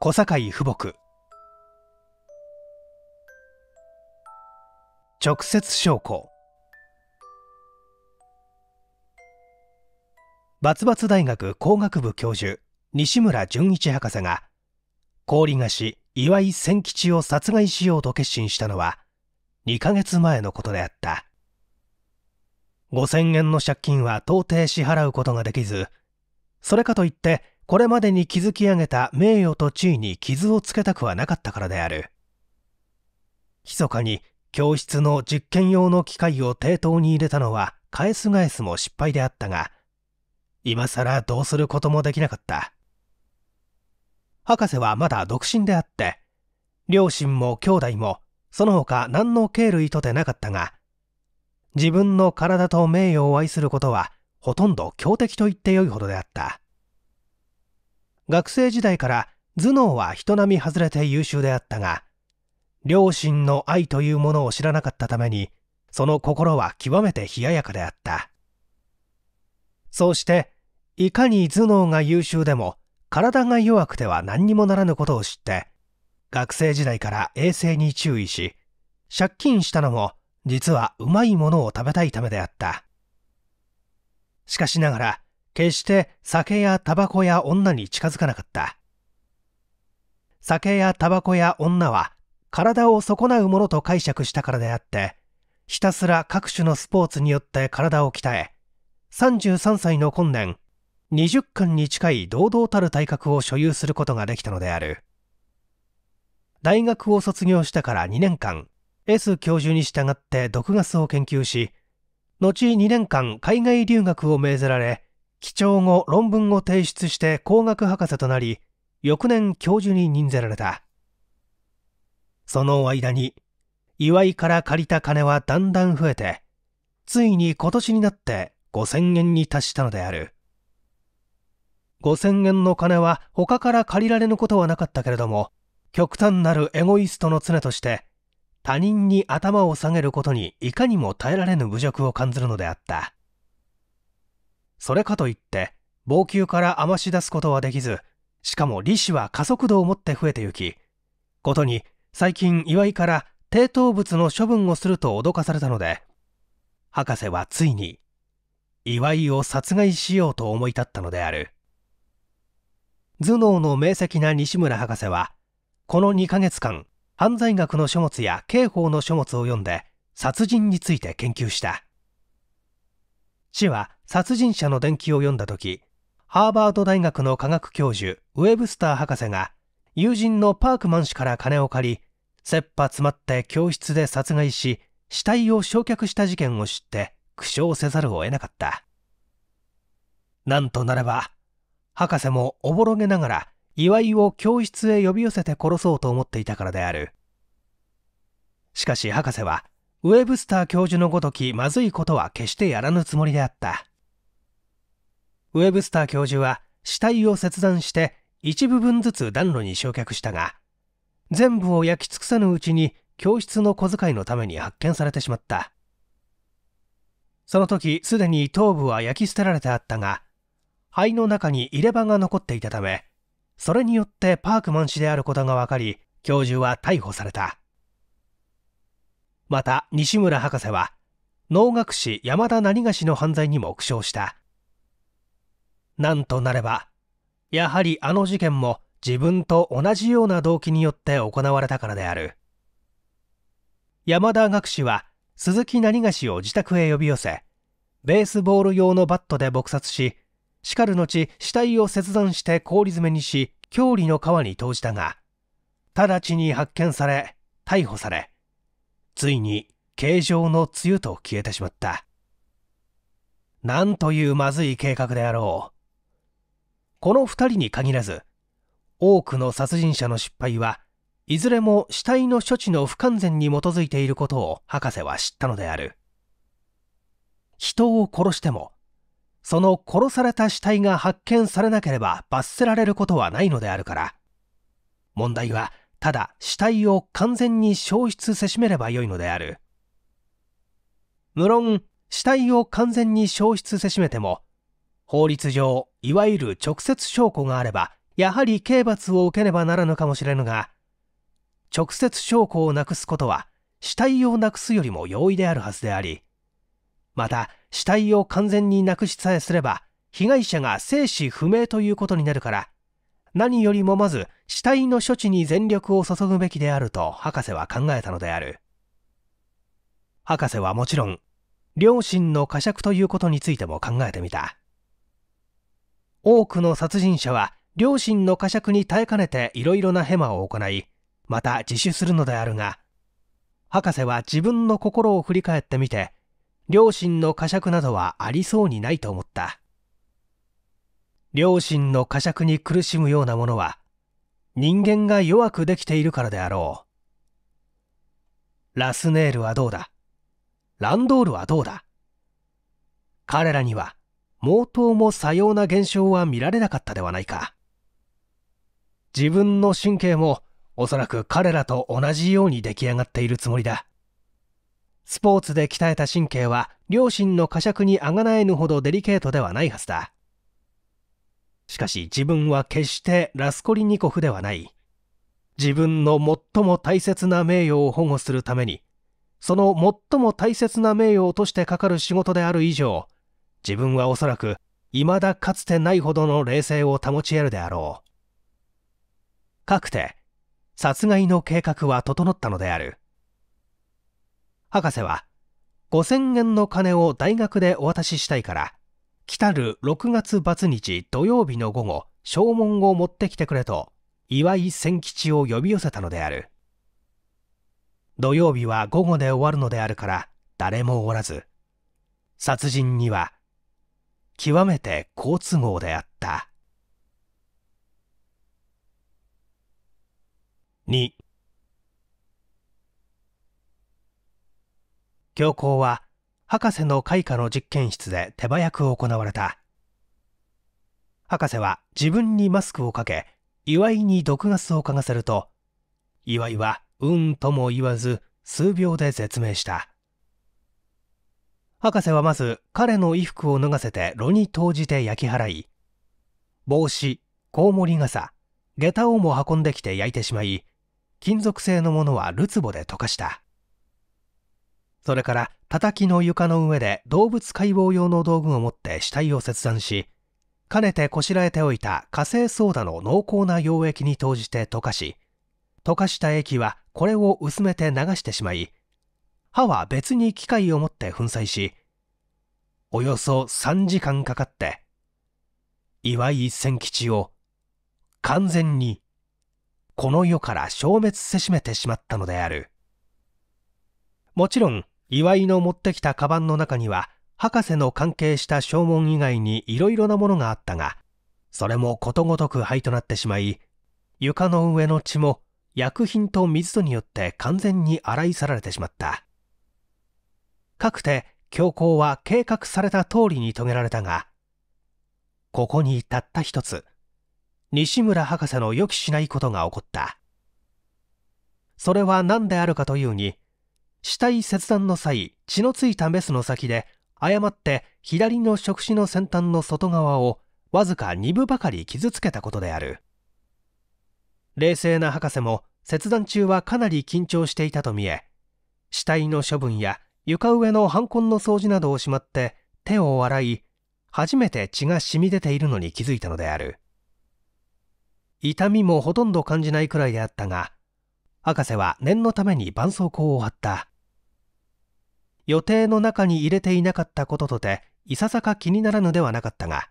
小堺富木直接証拠バツバツ大学工学部教授西村純一博士が氷菓子岩井千吉を殺害しようと決心したのは2ヶ月前のことであった5000円の借金は到底支払うことができずそれかといってこれまでに築き上げた名誉と地位に傷をつけたくはなかったからである密かに教室の実験用の機械を抵当に入れたのは返す返すも失敗であったが今更どうすることもできなかった博士はまだ独身であって両親も兄弟もその他何の経類とてなかったが自分の体と名誉を愛することはほとんど強敵と言ってよいほどであった学生時代から頭脳は人並み外れて優秀であったが両親の愛というものを知らなかったためにその心は極めて冷ややかであったそうしていかに頭脳が優秀でも体が弱くては何にもならぬことを知って学生時代から衛生に注意し借金したのも実はうまいものを食べたいためであったしかしながら決して酒やタバコや女に近づかなかった酒やタバコや女は体を損なうものと解釈したからであってひたすら各種のスポーツによって体を鍛え33歳の今年20巻に近い堂々たる体格を所有することができたのである大学を卒業してから2年間 S 教授に従って毒ガスを研究し後2年間海外留学を命ぜられ基調後論文を提出して工学博士となり翌年教授に任せられたその間に岩井から借りた金はだんだん増えてついに今年になって5000円に達したのである5000円の金は他から借りられぬことはなかったけれども極端なるエゴイストの常として他人に頭を下げることにいかにも耐えられぬ侮辱を感じるのであったそれかといって防球から余し出すことはできずしかも利子は加速度を持って増えてゆきことに最近岩井から低頭物の処分をすると脅かされたので博士はついに岩井を殺害しようと思い立ったのである頭脳の明晰な西村博士はこの2ヶ月間犯罪学の書物や刑法の書物を読んで殺人について研究した市は殺人者の伝記を読んだ時ハーバード大学の科学教授ウェブスター博士が友人のパークマン氏から金を借り切羽詰まって教室で殺害し死体を焼却した事件を知って苦笑せざるを得なかったなんとなれば博士もおぼろげながら岩井を教室へ呼び寄せて殺そうと思っていたからであるしかし博士はウェブスター教授のごときまずいことは決してやらぬつもりであったウェブスター教授は死体を切断して一部分ずつ暖炉に焼却したが全部を焼き尽くさぬうちに教室の小遣いのために発見されてしまったその時すでに頭部は焼き捨てられてあったが肺の中に入れ歯が残っていたためそれによってパークマン氏であることが分かり教授は逮捕されたまた西村博士は能楽師山田何がしの犯罪にも苦笑したなんとなればやはりあの事件も自分と同じような動機によって行われたからである山田学士は鈴木何がしを自宅へ呼び寄せベースボール用のバットで撲殺し叱る後死体を切断して氷詰めにし郷里の川に投じたが直ちに発見され逮捕されついに形状の梅雨と消えてしまったなんというまずい計画であろうこの2人に限らず多くの殺人者の失敗はいずれも死体の処置の不完全に基づいていることを博士は知ったのである人を殺してもその殺された死体が発見されなければ罰せられることはないのであるから問題はただ死体を完全に消失せしめればよいのである無論死体を完全に消失せしめても法律上いわゆる直接証拠があればやはり刑罰を受けねばならぬかもしれぬが直接証拠をなくすことは死体をなくすよりも容易であるはずでありまた死体を完全になくしさえすれば被害者が生死不明ということになるから何よりもまず死体の処置に全力を注ぐべきであると博士は考えたのである博士はもちろん両親の呵責ということについても考えてみた多くの殺人者は両親の呵責に耐えかねていろいろなヘマを行いまた自首するのであるが博士は自分の心を振り返ってみて両親の呵責などはありそうにないと思った両親の呵責に苦しむようなものは人間が弱くできているからであろうラスネールはどうだランドールはどうだ彼らには毛頭もさような現象は見られなかったではないか自分の神経もおそらく彼らと同じように出来上がっているつもりだスポーツで鍛えた神経は両親の呵責にあがなえぬほどデリケートではないはずだしかし自分は決してラスコリニコフではない。自分の最も大切な名誉を保護するために、その最も大切な名誉をとしてかかる仕事である以上、自分はおそらく、未だかつてないほどの冷静を保ち得るであろう。かくて、殺害の計画は整ったのである。博士は、5000円の金を大学でお渡ししたいから、来る六月末日土曜日の午後、証文を持ってきてくれと、岩井千吉を呼び寄せたのである。土曜日は午後で終わるのであるから、誰もおらず、殺人には、極めて好都合であった。二。教皇は博士の開花の実験室で手早く行われた博士は自分にマスクをかけ岩井に毒ガスを嗅がせると岩井はうんとも言わず数秒で絶命した博士はまず彼の衣服を脱がせて炉に投じて焼き払い帽子コウモリ傘下駄をも運んできて焼いてしまい金属製のものはるつぼで溶かしたそれから、叩きの床の上で動物解剖用の道具を持って死体を切断し、かねてこしらえておいた火星ソーダの濃厚な溶液に投じて溶かし、溶かした液はこれを薄めて流してしまい、歯は別に機械を持って粉砕し、およそ3時間かかって、岩井千吉を完全にこの世から消滅せしめてしまったのである。もちろん岩井の持ってきたカバンの中には博士の関係した証文以外にいろいろなものがあったがそれもことごとく灰となってしまい床の上の血も薬品と水とによって完全に洗い去られてしまったかくて強行は計画された通りに遂げられたがここにたった一つ西村博士の予期しないことが起こったそれは何であるかというに死体切断の際血のついたメスの先で誤って左の触手の先端の外側をわずか2部ばかり傷つけたことである冷静な博士も切断中はかなり緊張していたと見え死体の処分や床上の犯痕の掃除などをしまって手を洗い初めて血が染み出ているのに気づいたのである痛みもほとんど感じないくらいであったが博士は念のために絆創膏を貼った予定の中に入れていなかったこととていささか気にならぬではなかったが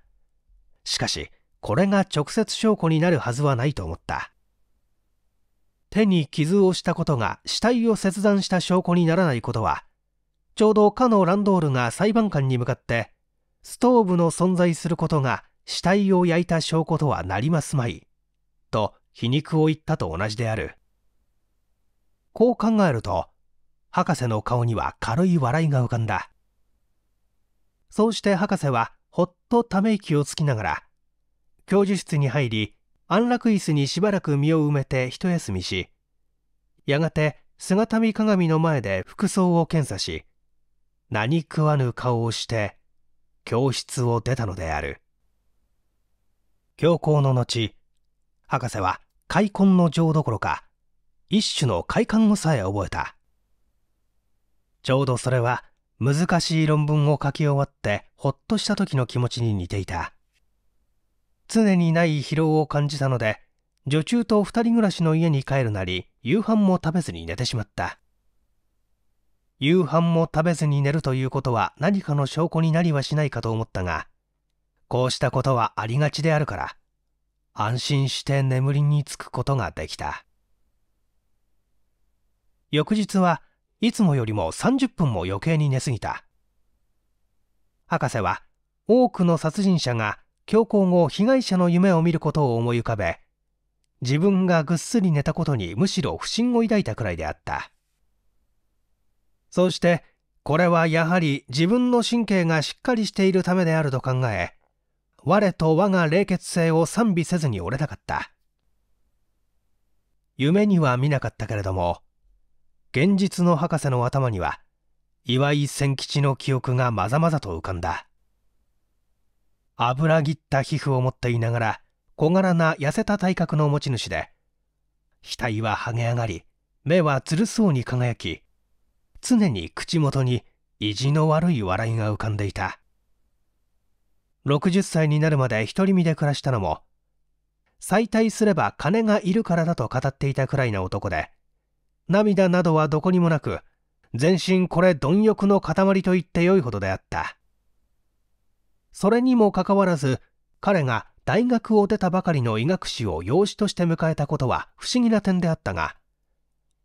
しかしこれが直接証拠になるはずはないと思った手に傷をしたことが死体を切断した証拠にならないことはちょうどかのランドールが裁判官に向かってストーブの存在することが死体を焼いた証拠とはなりますまいと皮肉を言ったと同じであるこう考えると博士の顔には軽い笑いが浮かんだそうして博士はほっとため息をつきながら教授室に入り安楽椅子にしばらく身を埋めて一休みしやがて姿見鏡の前で服装を検査し何食わぬ顔をして教室を出たのである教皇の後博士は開墾の情どころか一種の快感をさえ覚えたちょうどそれは難しい論文を書き終わってほっとした時の気持ちに似ていた常にない疲労を感じたので女中と2人暮らしの家に帰るなり夕飯も食べずに寝てしまった夕飯も食べずに寝るということは何かの証拠になりはしないかと思ったがこうしたことはありがちであるから安心して眠りにつくことができた翌日はいつもよりも30分も余計に寝すぎた博士は多くの殺人者が強行後被害者の夢を見ることを思い浮かべ自分がぐっすり寝たことにむしろ不信を抱いたくらいであったそうしてこれはやはり自分の神経がしっかりしているためであると考え我と我が冷血性を賛美せずに折れなかった夢には見なかったけれども現実の博士の頭には岩井千吉の記憶がまざまざと浮かんだ油ぎった皮膚を持っていながら小柄な痩せた体格の持ち主で額は剥げ上がり目はつるそうに輝き常に口元に意地の悪い笑いが浮かんでいた60歳になるまで独り身で暮らしたのも再退すれば金がいるからだと語っていたくらいの男で涙などはどこにもなく全身これ貪欲の塊と言ってよいほどであったそれにもかかわらず彼が大学を出たばかりの医学士を養子として迎えたことは不思議な点であったが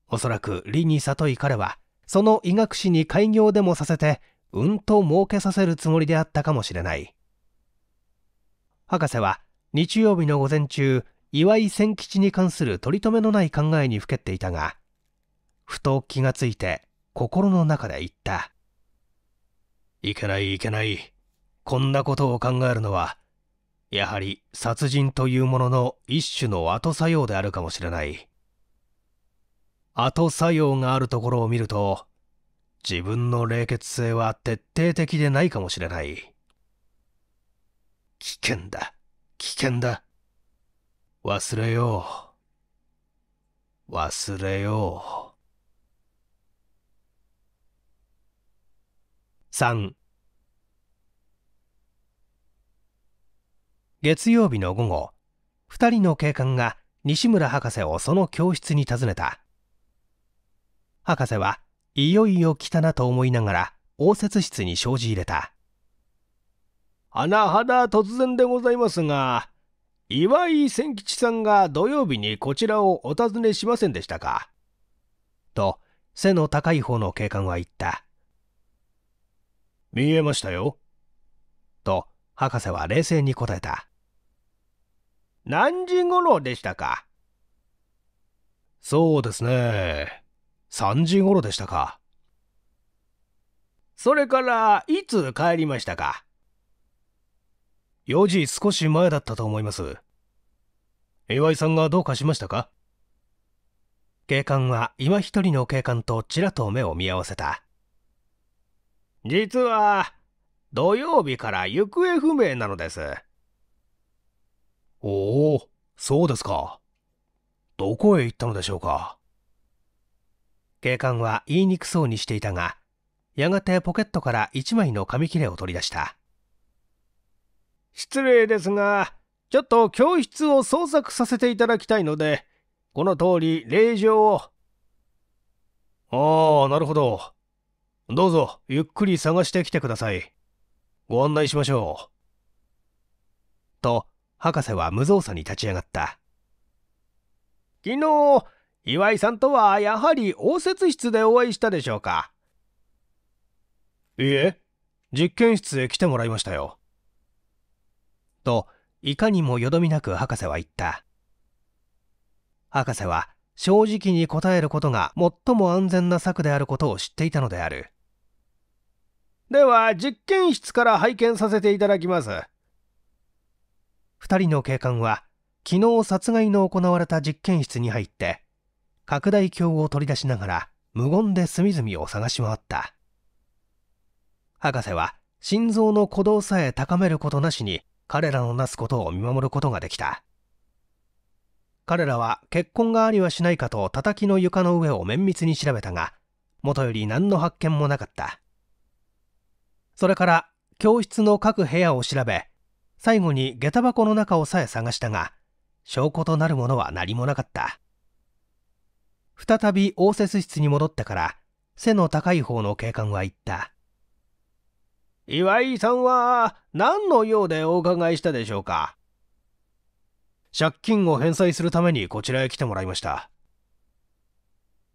おそらく理に悟い彼はその医学士に開業でもさせてうんと儲けさせるつもりであったかもしれない博士は日曜日の午前中岩井千吉に関する取り留めのない考えにふけっていたがふと気がついて心の中で言った。いけないいけない。こんなことを考えるのは、やはり殺人というものの一種の後作用であるかもしれない。後作用があるところを見ると、自分の冷血性は徹底的でないかもしれない。危険だ。危険だ。忘れよう。忘れよう。3月曜日の午後2人の警官が西村博士をその教室に訪ねた博士はいよいよ来たなと思いながら応接室に生じ入れた甚だ突然でございますが岩井千吉さんが土曜日にこちらをお尋ねしませんでしたかと背の高い方の警官は言った見えましたよ。と、博士は冷静に答えた。何時頃でしたかそうですね。3時頃でしたか。それからいつ帰りましたか4時少し前だったと思います。岩井さんがどうかしましたか警官は今一人の警官とちらと目を見合わせた。実は、土曜日から行方不明なのです。おお、そうですか。どこへ行ったのでしょうか。警官は言いにくそうにしていたが、やがてポケットから一枚の紙切れを取り出した。失礼ですが、ちょっと教室を捜索させていただきたいので、この通り令状を。ああ、なるほど。どうぞゆっくり探してきてくださいご案内しましょうと博士は無造作に立ち上がった昨日岩井さんとはやはり応接室でお会いしたでしょうかいえ実験室へ来てもらいましたよといかにもよどみなく博士は言った博士は正直に答えることが最も安全な策であることを知っていたのであるでは実験室から拝見させていただきます2人の警官は昨日殺害の行われた実験室に入って拡大鏡を取り出しながら無言で隅々を探し回った博士は心臓の鼓動さえ高めることなしに彼らのなすことを見守ることができた彼らは血痕がありはしないかと叩きの床の上を綿密に調べたがもとより何の発見もなかったそれから教室の各部屋を調べ、最後に下駄箱の中をさえ探したが、証拠となるものは何もなかった。再び応接室に戻ってから、背の高い方の警官は言った。岩井さんは何の用でお伺いしたでしょうか借金を返済するためにこちらへ来てもらいました。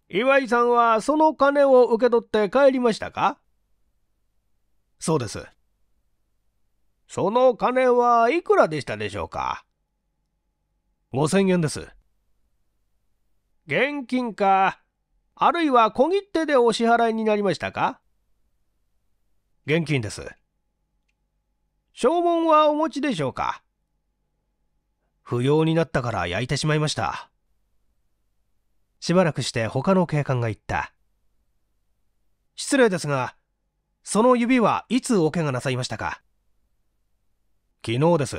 岩井さんはその金を受け取って帰りましたかそうです。その金はいくらでしたでしょうか5000円です。現金か、あるいは小切手でお支払いになりましたか現金です。証文はお持ちでしょうか不要になったから焼いてしまいました。しばらくして他の警官が言った。失礼ですが、その指はいつお怪我なさいましたか昨日です。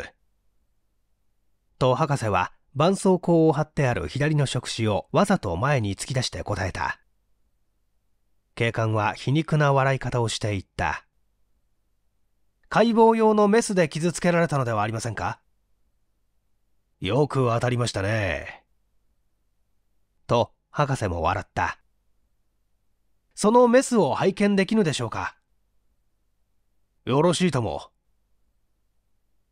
と博士は絆創膏を貼ってある左の触手をわざと前に突き出して答えた。警官は皮肉な笑い方をしていった。解剖用のメスで傷つけられたのではありませんかよく当たりましたね。と、博士も笑った。そのメスを拝見できぬでしょうかよろしいとも。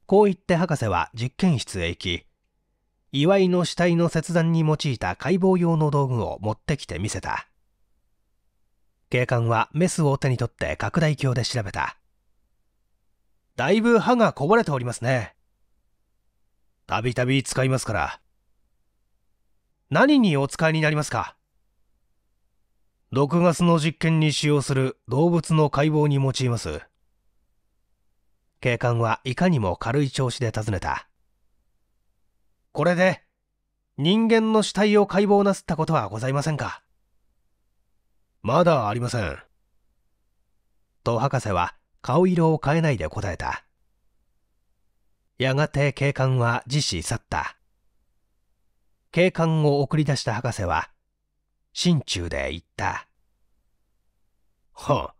こう言って博士は実験室へ行き、岩井の死体の切断に用いた解剖用の道具を持ってきて見せた。警官はメスを手に取って拡大鏡で調べた。だいぶ歯がこぼれておりますね。たびたび使いますから。何にお使いになりますか毒ガスの実験に使用する動物の解剖に用います。警官はいかにも軽い調子で尋ねた。これで、人間の死体を解剖なすったことはございませんかまだありません。と博士は顔色を変えないで答えた。やがて警官は自死去った。警官を送り出した博士は、心中で言った。はっ。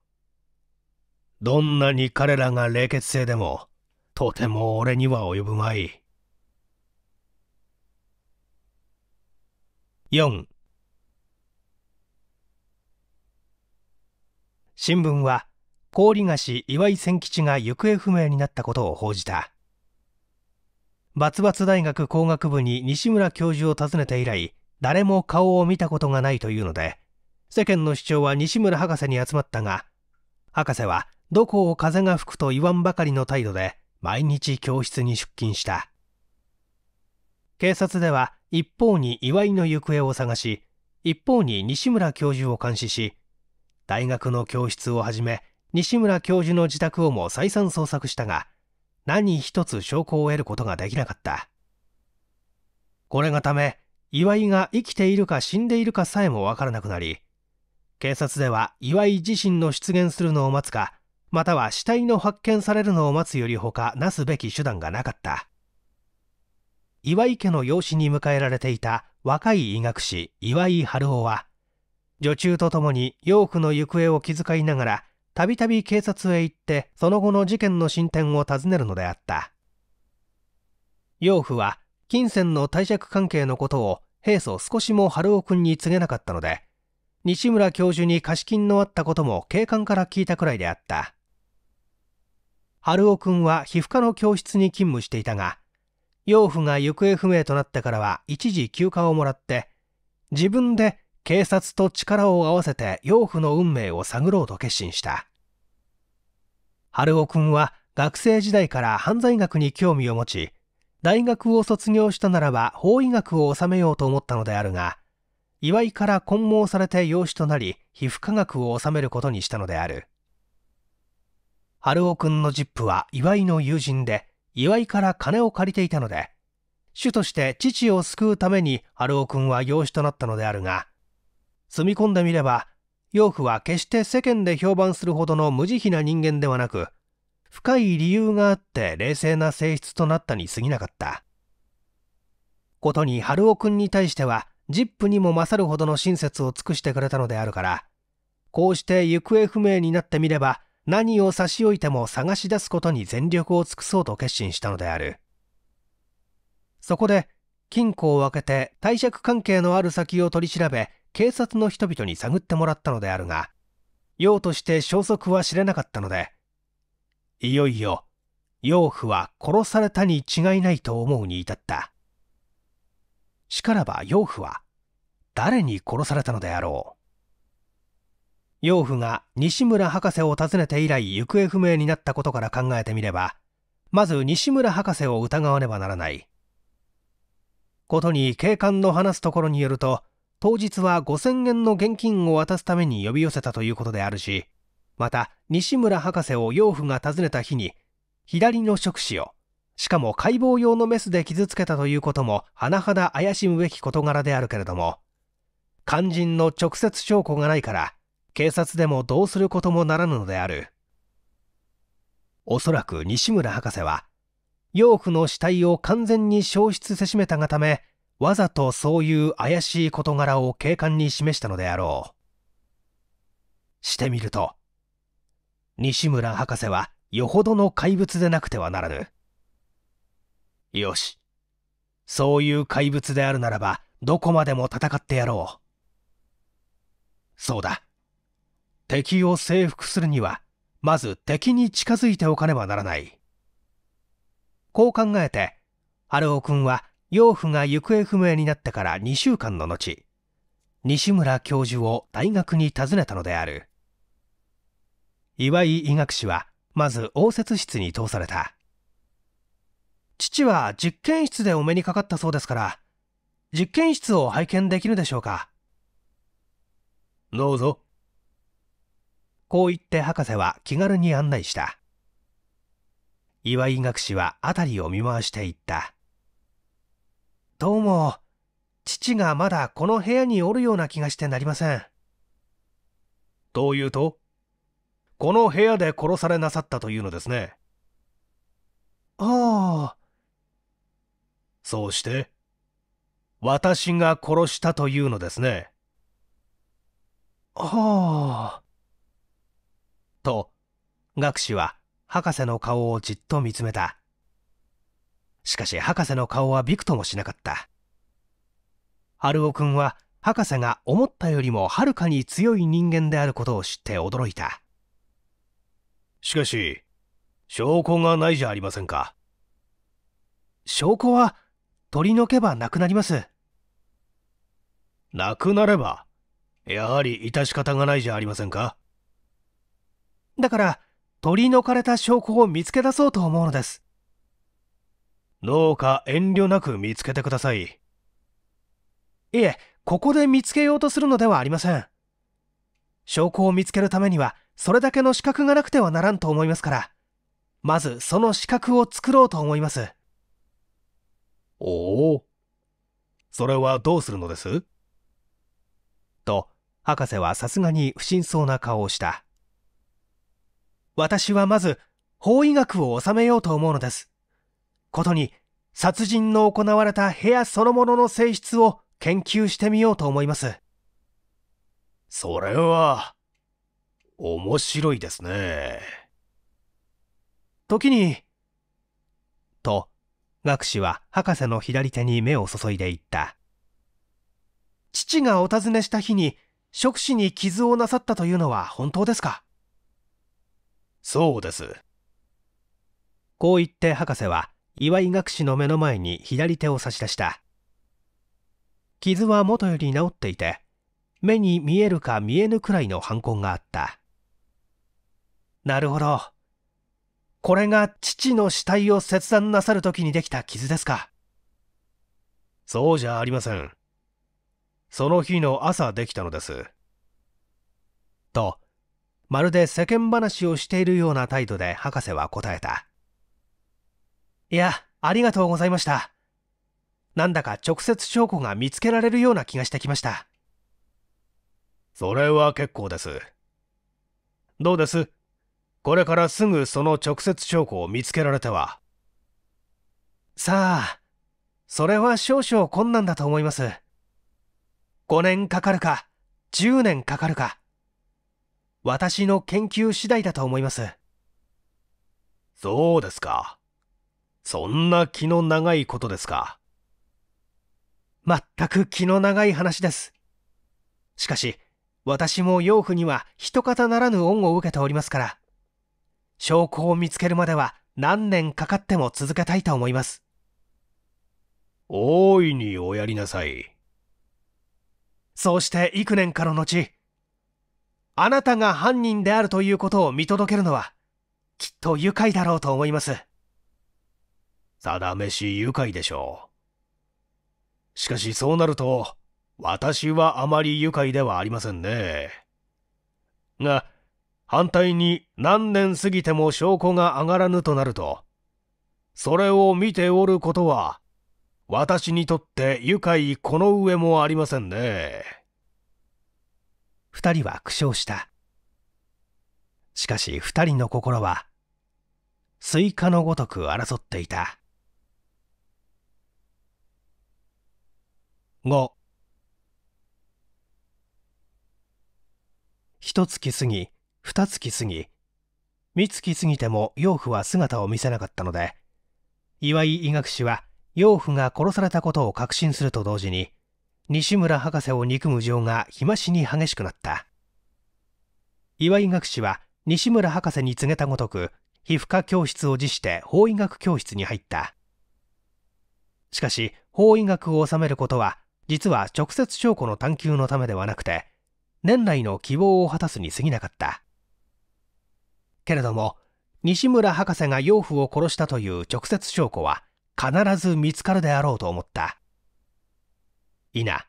どんなに彼らが冷血性でも、とても俺には及ぶまい。4新聞は氷菓子岩井千吉が行方不明になったことを報じたバツバツ大学工学部に西村教授を訪ねて以来誰も顔を見たことがないというので世間の主張は西村博士に集まったが博士はどこを風が吹くと言わんばかりの態度で毎日教室に出勤した警察では一方に岩井の行方を探し一方に西村教授を監視し大学の教室をはじめ西村教授の自宅をも再三捜索したが何一つ証拠を得ることができなかったこれがため岩井が生きているか死んでいるかさえもわからなくなり警察では岩井自身の出現するのを待つかまたは死体の発見されるのを待つよりほかなすべき手段がなかった岩井家の養子に迎えられていた若い医学士岩井春夫は女中とともに養父の行方を気遣いながらたびたび警察へ行ってその後の事件の進展を尋ねるのであった養父は金銭の貸借関係のことを平素少しも春夫君に告げなかったので西村教授に貸金のあったことも警官から聞いたくらいであった。春尾君は皮膚科の教室に勤務していたが、養父が行方不明となってからは一時休暇をもらって、自分で警察と力を合わせて養父の運命を探ろうと決心した。春尾君は学生時代から犯罪学に興味を持ち、大学を卒業したならば法医学を修めようと思ったのであるが、祝井から混毛されて養子となり皮膚科学を治めることにしたのである春尾君のジップは岩井の友人で岩井から金を借りていたので主として父を救うために春尾君は養子となったのであるが住み込んでみれば養父は決して世間で評判するほどの無慈悲な人間ではなく深い理由があって冷静な性質となったに過ぎなかったことに春尾君に対してはジップにも勝るほどの親切を尽くしてくれたのであるから、こうして行方不明になってみれば、何を差し置いても探し出すことに全力を尽くそうと決心したのである。そこで、金庫を開けて貸借関係のある先を取り調べ、警察の人々に探ってもらったのであるが、用として消息は知れなかったので、いよいよ、養父は殺されたに違いないと思うに至った。しからば養父は誰に殺されたのであろう養父が西村博士を訪ねて以来行方不明になったことから考えてみればまず西村博士を疑わねばならないことに警官の話すところによると当日は5000円の現金を渡すために呼び寄せたということであるしまた西村博士を養父が訪ねた日に左の触手をしかも解剖用のメスで傷つけたということも甚だ怪しむべき事柄であるけれども肝心の直接証拠がないから警察でもどうすることもならぬのであるおそらく西村博士は養父の死体を完全に消失せしめたがためわざとそういう怪しい事柄を警官に示したのであろうしてみると西村博士はよほどの怪物でなくてはならぬよし。そういう怪物であるならば、どこまでも戦ってやろう。そうだ。敵を征服するには、まず敵に近づいておかねばならない。こう考えて、春尾君は、養父が行方不明になってから2週間の後、西村教授を大学に訪ねたのである。岩井医学士は、まず応接室に通された。父は実験室でお目にかかったそうですから、実験室を拝見できるでしょうか。どうぞ。こう言って博士は気軽に案内した。岩井学士は辺りを見回していった。どうも、父がまだこの部屋におるような気がしてなりません。というとこの部屋で殺されなさったというのですね。ああ、そうして、私が殺したというのですね。はあ。と、学士は博士の顔をじっと見つめた。しかし博士の顔はびくともしなかった。春尾くんは博士が思ったよりもはるかに強い人間であることを知って驚いた。しかし、証拠がないじゃありませんか。証拠は、取り除けばなくなります。なくなれば、やはり致し方がないじゃありませんか。だから、取り除かれた証拠を見つけ出そうと思うのです。どうか遠慮なく見つけてください。いえ、ここで見つけようとするのではありません。証拠を見つけるためには、それだけの資格がなくてはならんと思いますから、まずその資格を作ろうと思います。おお。それはどうするのですと、博士はさすがに不審そうな顔をした。私はまず、法医学を収めようと思うのです。ことに、殺人の行われた部屋そのものの性質を研究してみようと思います。それは、面白いですね。時に、と、学士は博士の左手に目を注いでいった。父がお尋ねした日に、触手に傷をなさったというのは本当ですかそうです。こう言って博士は、岩井学士の目の前に左手を差し出した。傷は元より治っていて、目に見えるか見えぬくらいの犯行があった。なるほど。これが父の死体を切断なさる時にできた傷ですかそうじゃありません。その日の朝できたのです。と、まるで世間話をしているような態度で博士は答えた。いや、ありがとうございました。なんだか直接証拠が見つけられるような気がしてきました。それは結構です。どうですこれからすぐその直接証拠を見つけられては。さあ、それは少々困難だと思います。5年かかるか、10年かかるか。私の研究次第だと思います。そうですか。そんな気の長いことですか。全く気の長い話です。しかし、私も養父には一方ならぬ恩を受けておりますから。証拠を見つけるまでは何年かかっても続けたいと思います。大いにおやりなさい。そうして幾年かの後、あなたが犯人であるということを見届けるのは、きっと愉快だろうと思います。定めし愉快でしょう。しかしそうなると、私はあまり愉快ではありませんね。が、反対に何年過ぎても証拠が上がらぬとなると、それを見ておることは、私にとって愉快この上もありませんね。二人は苦笑した。しかし二人の心は、スイカのごとく争っていた。5一月過ぎ、二月過ぎ、三月過ぎても養父は姿を見せなかったので、岩井医学士は養父が殺されたことを確信すると同時に、西村博士を憎む情が日増しに激しくなった。岩井学士は西村博士に告げたごとく、皮膚科教室を辞して法医学教室に入った。しかし、法医学を治めることは、実は直接証拠の探求のためではなくて、年内の希望を果たすに過ぎなかった。けれども西村博士が養父を殺したという直接証拠は必ず見つかるであろうと思ったいな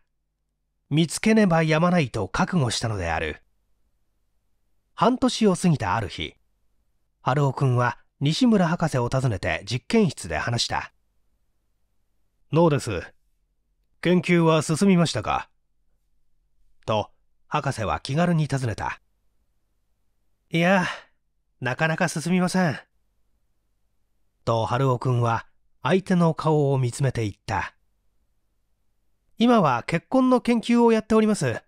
見つけねばやまないと覚悟したのである半年を過ぎたある日春尾君は西村博士を訪ねて実験室で話したノーです研究は進みましたかと博士は気軽に尋ねたいやなかなか進みません。と春尾くんは相手の顔を見つめていった。今は結婚の研究をやっております。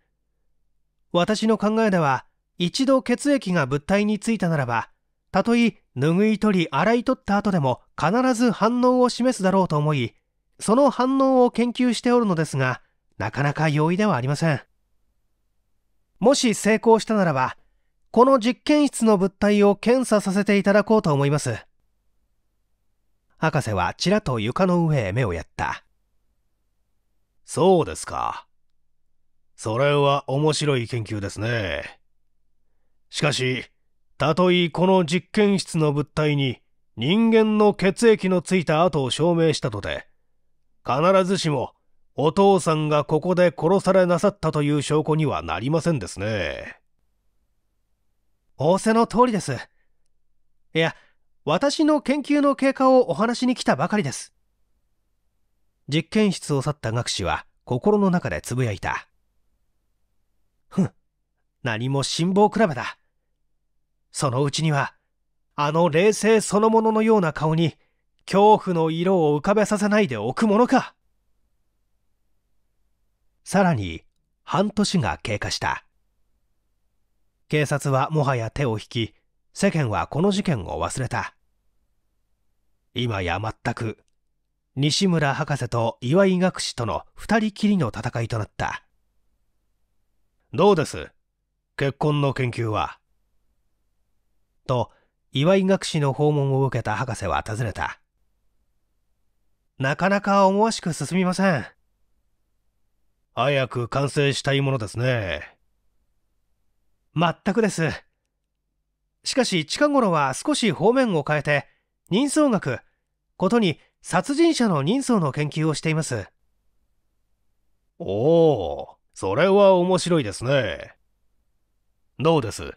私の考えでは、一度血液が物体についたならば、たとえ拭い取り洗い取った後でも必ず反応を示すだろうと思い、その反応を研究しておるのですが、なかなか容易ではありません。もし成功したならば、この実験室の物体を検査させていただこうと思います。博士はちらと床の上へ目をやった。そうですか。それは面白い研究ですね。しかし、たとえこの実験室の物体に人間の血液のついた跡を証明したとて、必ずしもお父さんがここで殺されなさったという証拠にはなりませんですね。仰せの通りです。いや、私の研究の経過をお話しに来たばかりです。実験室を去った学士は心の中でつぶやいた。ふん、何も辛抱比べだ。そのうちには、あの冷静そのもののような顔に、恐怖の色を浮かべさせないでおくものか。さらに、半年が経過した。警察はもはや手を引き、世間はこの事件を忘れた。今や全く、西村博士と岩井学士との二人きりの戦いとなった。どうです結婚の研究は。と、岩井学士の訪問を受けた博士は尋ねた。なかなか思わしく進みません。早く完成したいものですね。全くです。しかし近頃は少し方面を変えて、人相学、ことに殺人者の人相の研究をしています。おお、それは面白いですね。どうです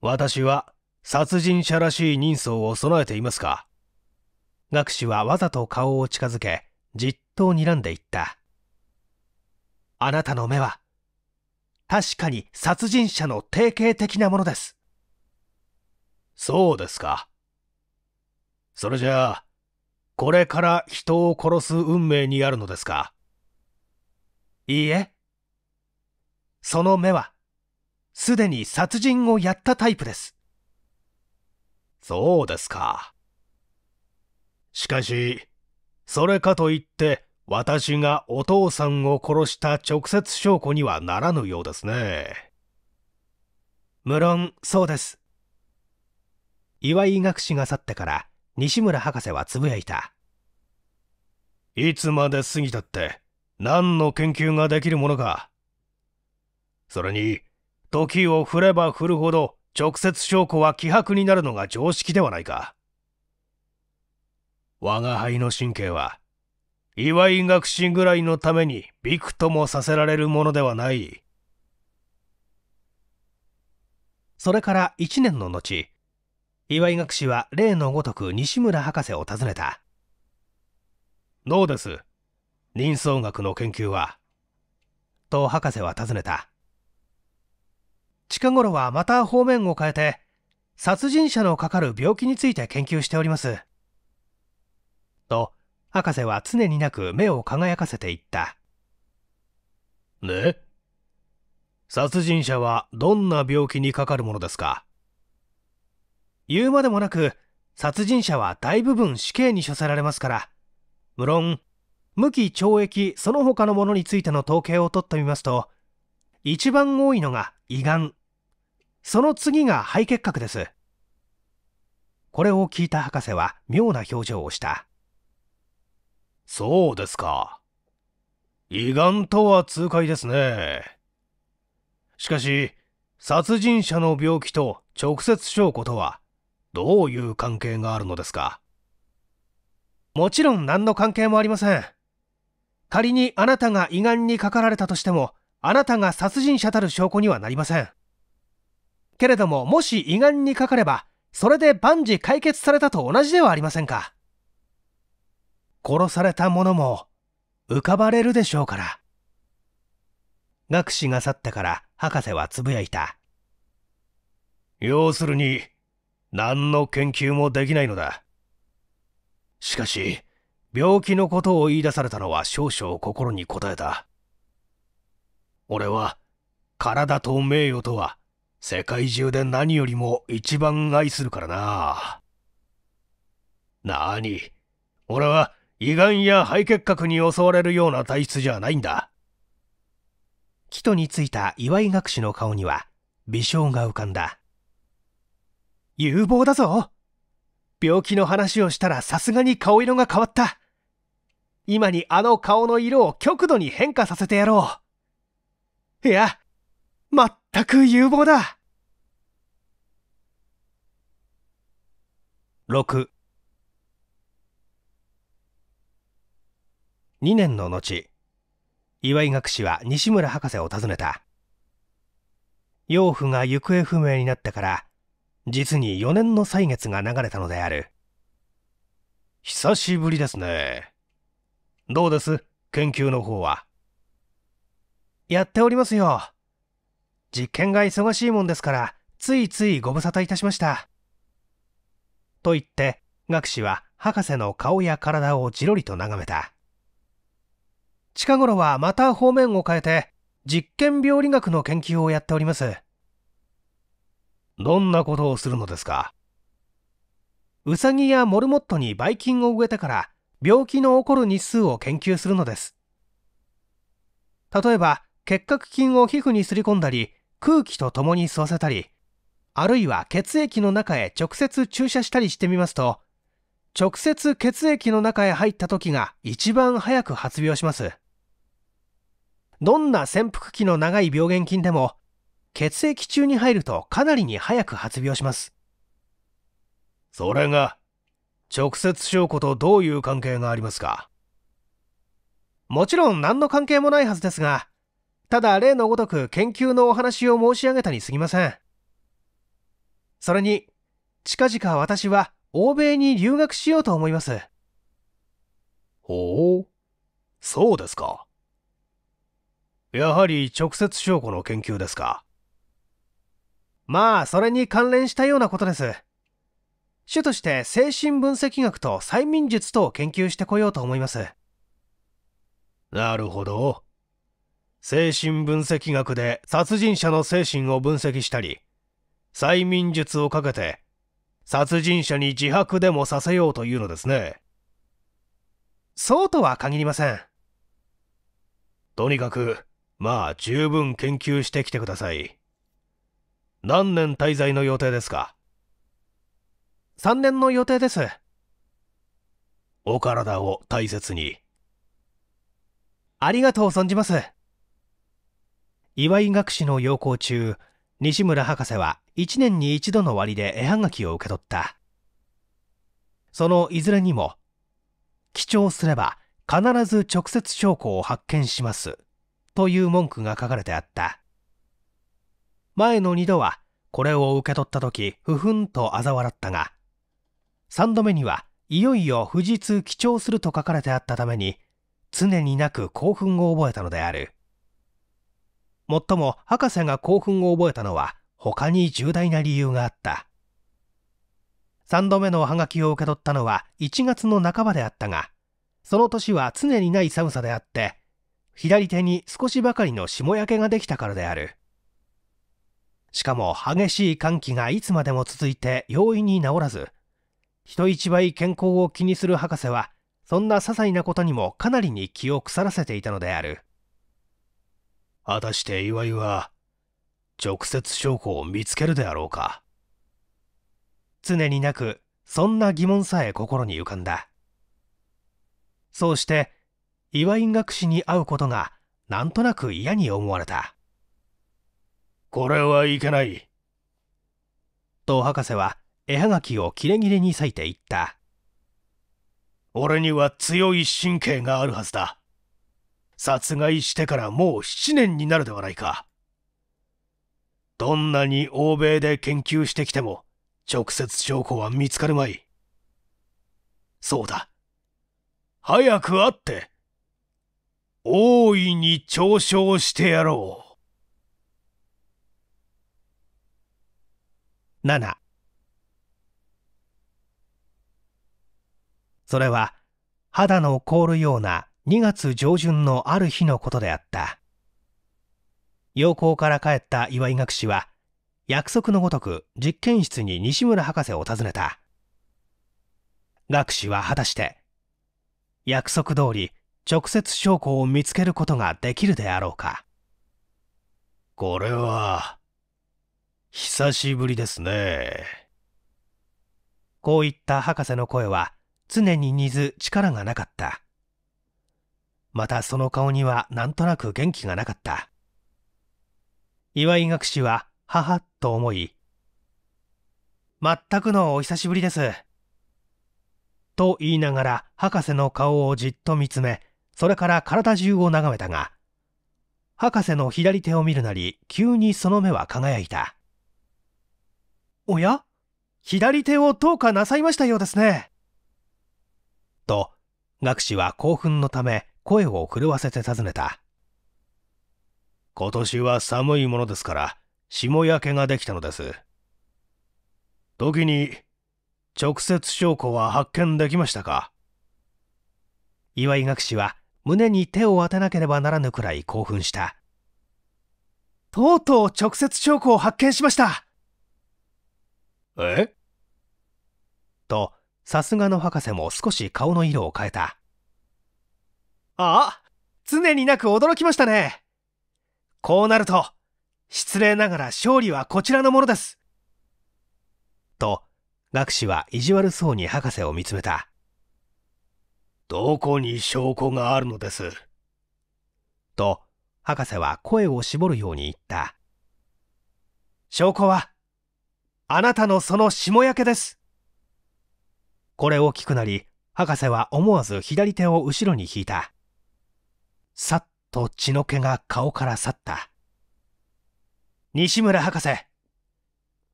私は殺人者らしい人相を備えていますか学士はわざと顔を近づけ、じっと睨んでいった。あなたの目は確かに殺人者の定型的なものです。そうですか。それじゃあ、これから人を殺す運命にあるのですかいいえ。その目は、すでに殺人をやったタイプです。そうですか。しかし、それかといって、私がお父さんを殺した直接証拠にはならぬようですね。無論、そうです。岩井学士が去ってから、西村博士はつぶやいた。いつまで過ぎたって、何の研究ができるものか。それに、時を振れば振るほど、直接証拠は希薄になるのが常識ではないか。我が輩の神経は、祝い学士ぐらいのためにびくともさせられるものではないそれから1年の後岩井学士は例のごとく西村博士を訪ねたどうです人相学の研究はと博士は尋ねた近頃はまた方面を変えて殺人者のかかる病気について研究しておりますと博士は常になく目を輝かせていった。ね殺人者はどんな病気にかかるものですか言うまでもなく、殺人者は大部分死刑に処せられますから、無論、無期懲役その他のものについての統計を取ってみますと、一番多いのが胃がん。その次が肺結核です。これを聞いた博士は妙な表情をした。そうですか。胃がんとは痛快ですね。しかし、殺人者の病気と直接証拠とは、どういう関係があるのですかもちろん何の関係もありません。仮にあなたが胃がんにかかられたとしても、あなたが殺人者たる証拠にはなりません。けれども、もし胃がんにかかれば、それで万事解決されたと同じではありませんか。殺された者も浮かばれるでしょうから。学士が去ってから博士はつぶやいた。要するに、何の研究もできないのだ。しかし、病気のことを言い出されたのは少々心に応えた。俺は、体と名誉とは、世界中で何よりも一番愛するからな。なあに、俺は、胃がんや肺結核に襲われるような体質じゃないんだ。木トについた岩井学士の顔には微笑が浮かんだ。有望だぞ病気の話をしたらさすがに顔色が変わった。今にあの顔の色を極度に変化させてやろう。いや、まったく有望だ。6 2年の後岩井学士は西村博士を訪ねた養父が行方不明になってから実に4年の歳月が流れたのである久しぶりですねどうです研究の方はやっておりますよ実験が忙しいもんですからついついご無沙汰いたしましたと言って学士は博士の顔や体をじろりと眺めた近頃はまた方面を変えて実験病理学の研究をやっておりますどんなことをするのですかウサギやモルモットにばい菌を植えてから病気の起こる日数を研究するのです例えば結核菌を皮膚にすり込んだり空気と共に吸わせたりあるいは血液の中へ直接注射したりしてみますと直接血液の中へ入った時が一番早く発病しますどんな潜伏期の長い病原菌でも血液中に入るとかなりに早く発病しますそれが直接証拠とどういう関係がありますかもちろん何の関係もないはずですがただ例のごとく研究のお話を申し上げたにすぎませんそれに近々私は欧米に留学しようと思いますほうそうですかやはり直接証拠の研究ですかまあそれに関連したようなことです主として精神分析学と催眠術とを研究してこようと思いますなるほど精神分析学で殺人者の精神を分析したり催眠術をかけて殺人者に自白でもさせようというのですねそうとは限りませんとにかくまあ十分研究してきてください何年滞在の予定ですか3年の予定ですお体を大切にありがとう存じます岩井学士の要項中西村博士は1年に1度の割で絵はがきを受け取ったそのいずれにも記帳すれば必ず直接証拠を発見しますという文句が書かれてあった前の2度はこれを受け取った時ふふんと嘲笑ったが3度目にはいよいよ富士通記帳すると書かれてあったために常になく興奮を覚えたのであるもっとも博士が興奮を覚えたのは他に重大な理由があった3度目のハガキを受け取ったのは1月の半ばであったがその年は常にない寒さであって左手に少しばかりの霜焼けができたからである。しかも激しい寒気がいつまでも続いて容易に治らず、人一倍健康を気にする博士は、そんな些細なことにもかなりに気を腐らせていたのである。果たして岩井は、直接証拠を見つけるであろうか。常になく、そんな疑問さえ心に浮かんだ。そうして、岩井学士に会うことがなんとなく嫌に思われたこれはいけないと博士は絵はがきをキレキレに裂いていった俺には強い神経があるはずだ殺害してからもう7年になるではないかどんなに欧米で研究してきても直接証拠は見つかるまいそうだ早く会って大いに嘲笑してやろう。7それは肌の凍るような2月上旬のある日のことであった陽光から帰った岩井学士は約束のごとく実験室に西村博士を訪ねた学士は果たして約束通り直接証拠を見つけることができるであろうかこれは久しぶりですねこういった博士の声は常に似ず力がなかったまたその顔にはなんとなく元気がなかった岩井学士は母と思い全くのお久しぶりですと言いながら博士の顔をじっと見つめそれから体中を眺めたが博士の左手を見るなり急にその目は輝いたおや左手をどうかなさいましたようですねと学士は興奮のため声を震わせて尋ねた今年は寒いものですから霜焼けができたのです時に直接証拠は発見できましたか岩井学士は胸に手を当てなければならぬくらい興奮したとうとう直接証拠を発見しましたえとさすがの博士も少し顔の色を変えたあ常になく驚きましたねこうなると失礼ながら勝利はこちらのものですと学士は意地悪そうに博士を見つめたどこに証拠があるのです。と、博士は声を絞るように言った。証拠は、あなたのその下焼けです。これを聞くなり、博士は思わず左手を後ろに引いた。さっと血の気が顔から去った。西村博士、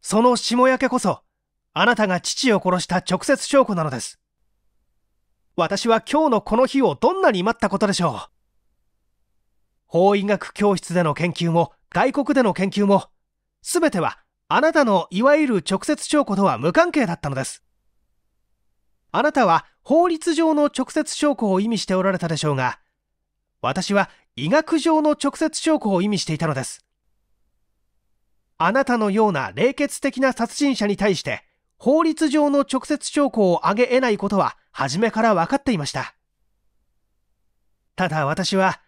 その下焼けこそ、あなたが父を殺した直接証拠なのです。私は今日のこの日をどんなに待ったことでしょう。法医学教室での研究も、外国での研究も、すべてはあなたのいわゆる直接証拠とは無関係だったのです。あなたは法律上の直接証拠を意味しておられたでしょうが、私は医学上の直接証拠を意味していたのです。あなたのような冷血的な殺人者に対して、法律上の直接証拠を挙げ得ないことは初めから分かっていました。ただ私は、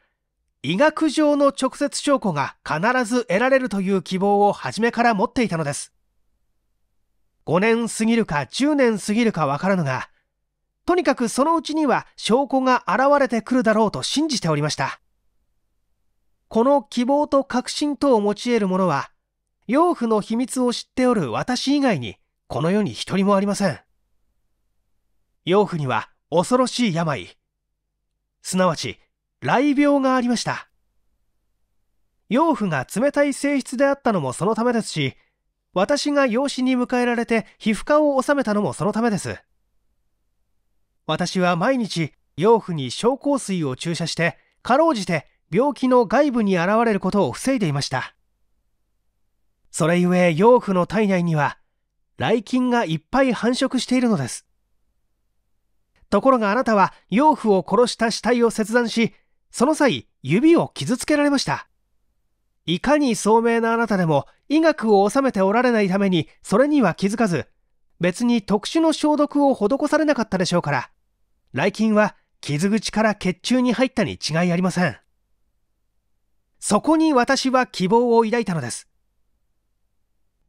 医学上の直接証拠が必ず得られるという希望を初めから持っていたのです。5年過ぎるか10年過ぎるかわからぬが、とにかくそのうちには証拠が現れてくるだろうと信じておりました。この希望と確信とを持ち得る者は、養父の秘密を知っておる私以外にこの世に一人もありません。養父には恐ろしい病すなわち雷病がありました養父が冷たい性質であったのもそのためですし私が養子に迎えられて皮膚科を治めたのもそのためです私は毎日養父に紹興水を注射してかろうじて病気の外部に現れることを防いでいましたそれゆえ養父の体内には雷菌がいっぱい繁殖しているのですところがあなたは養父を殺した死体を切断し、その際、指を傷つけられました。いかに聡明なあなたでも医学を治めておられないためにそれには気づかず、別に特殊の消毒を施されなかったでしょうから、来菌は傷口から血中に入ったに違いありません。そこに私は希望を抱いたのです。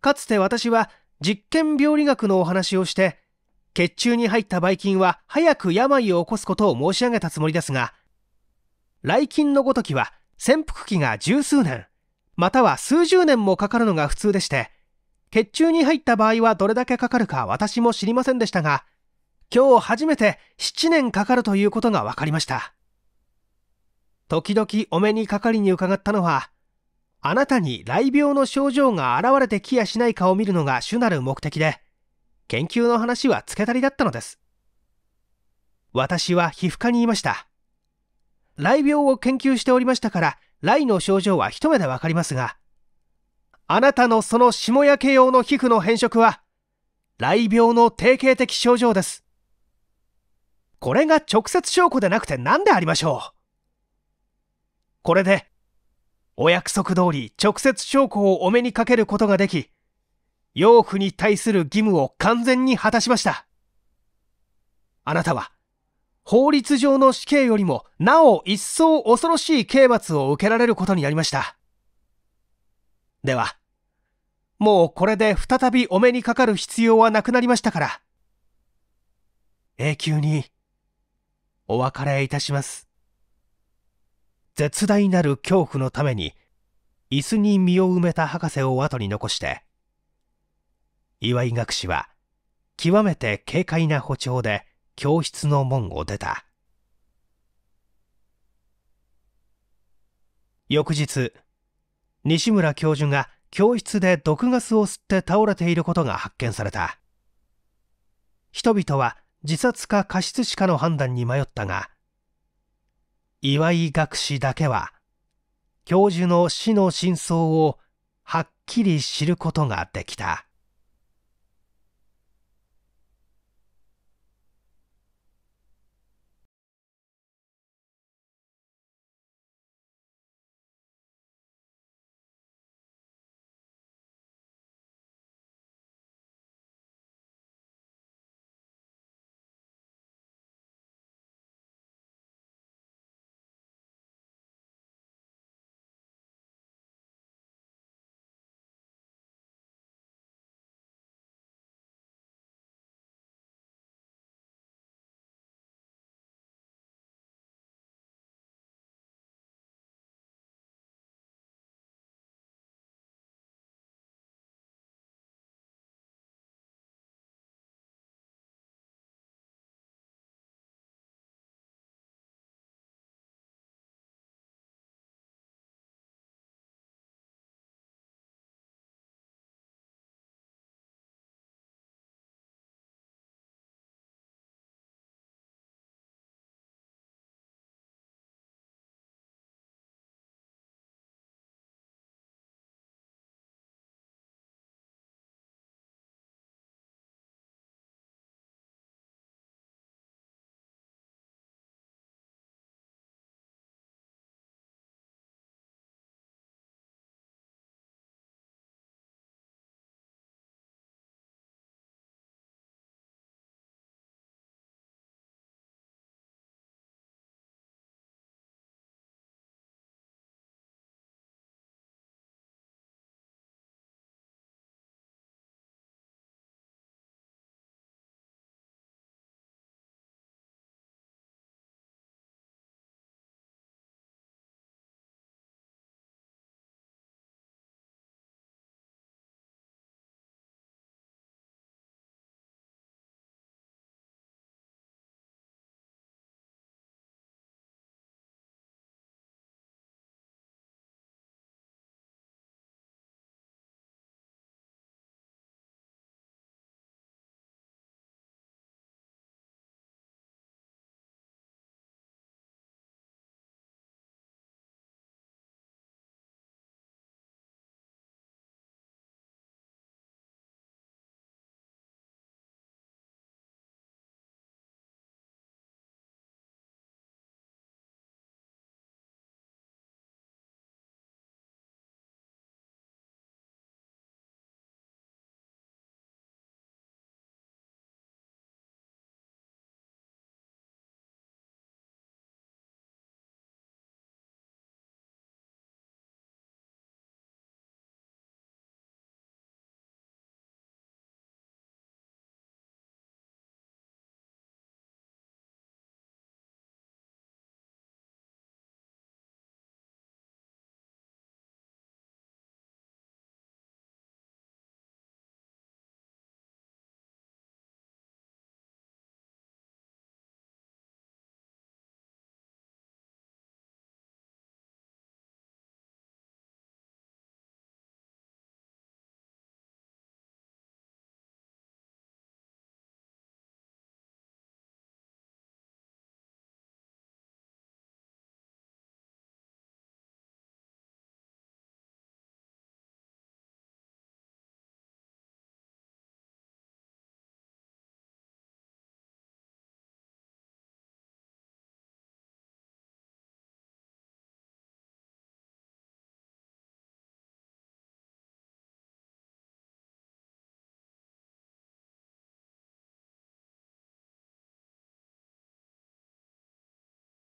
かつて私は実験病理学のお話をして、血中に入ったばい菌は早く病を起こすことを申し上げたつもりですが、雷菌のごときは潜伏期が十数年、または数十年もかかるのが普通でして、血中に入った場合はどれだけかかるか私も知りませんでしたが、今日初めて7年かかるということが分かりました。時々お目にかかりに伺ったのは、あなたに雷病の症状が現れてきやしないかを見るのが主なる目的で、研究の話はつけたりだったのです。私は皮膚科にいました。雷病を研究しておりましたから、雷の症状は一目でわかりますが、あなたのその下焼け用の皮膚の変色は、雷病の定型的症状です。これが直接証拠でなくて何でありましょうこれで、お約束通り直接証拠をお目にかけることができ、養父に対する義務を完全に果たしました。あなたは、法律上の死刑よりも、なお一層恐ろしい刑罰を受けられることになりました。では、もうこれで再びお目にかかる必要はなくなりましたから、永久にお別れいたします。絶大なる恐怖のために、椅子に身を埋めた博士を後に残して、岩井学士は極めて軽快な歩調で教室の門を出た翌日西村教授が教室で毒ガスを吸って倒れていることが発見された人々は自殺か過失死かの判断に迷ったが岩井学士だけは教授の死の真相をはっきり知ることができた。